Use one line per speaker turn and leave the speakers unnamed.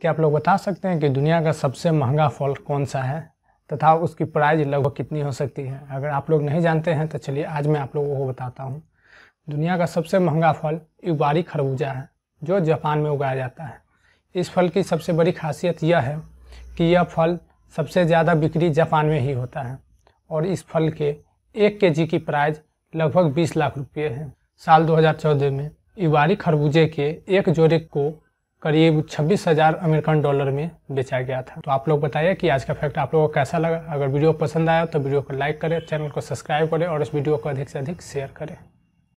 क्या आप लोग बता सकते हैं कि दुनिया का सबसे महंगा फल कौन सा है तथा उसकी प्राइज लगभग कितनी हो सकती है अगर आप लोग नहीं जानते हैं तो चलिए आज मैं आप लोगों को बताता हूँ दुनिया का सबसे महंगा फल इबारी खरबूजा है जो जापान में उगाया जाता है इस फल की सबसे बड़ी खासियत यह है कि यह फल सबसे ज़्यादा बिक्री जापान में ही होता है और इस फल के एक के जी की प्राइज लगभग बीस लाख रुपये है साल दो में इबारी खरबूजे के एक जोड़े को करीब छब्बीस हज़ार अमेरिकन डॉलर में बेचा गया था तो आप लोग बताइए कि आज का फैक्ट आप लोगों को कैसा लगा अगर वीडियो पसंद आया तो वीडियो को लाइक करें चैनल को सब्सक्राइब करें और इस वीडियो को अधिक से अधिक शेयर करें